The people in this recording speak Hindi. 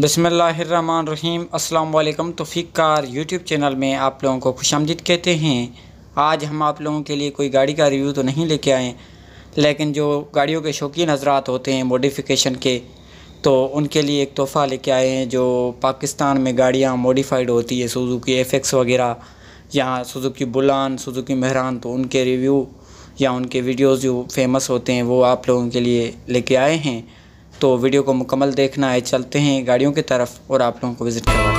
बसमीम अल्लाम तोफ़ी यूट्यूब चैनल में आप लोगों को खुश कहते हैं आज हम आप लोगों के लिए कोई गाड़ी का रिव्यू तो नहीं लेके आए लेकिन जो गाड़ियों के शौकीन हजरात होते हैं मोडिफ़िकेशन के तो उनके लिए एक तोहफ़ा लेके आए हैं जो पाकिस्तान में गाड़ियाँ मोडिफाइड होती है सुजुकी एफ वगैरह या सुजुकी बुलान सुजुकी मेहरान तो उनके रिव्यू या उनके वीडियोज़ जो फेमस होते हैं वो आप लोगों के लिए लेके आए हैं तो वीडियो को मुकम्मल देखना है चलते हैं गाड़ियों की तरफ और आप लोगों को विज़िट करवा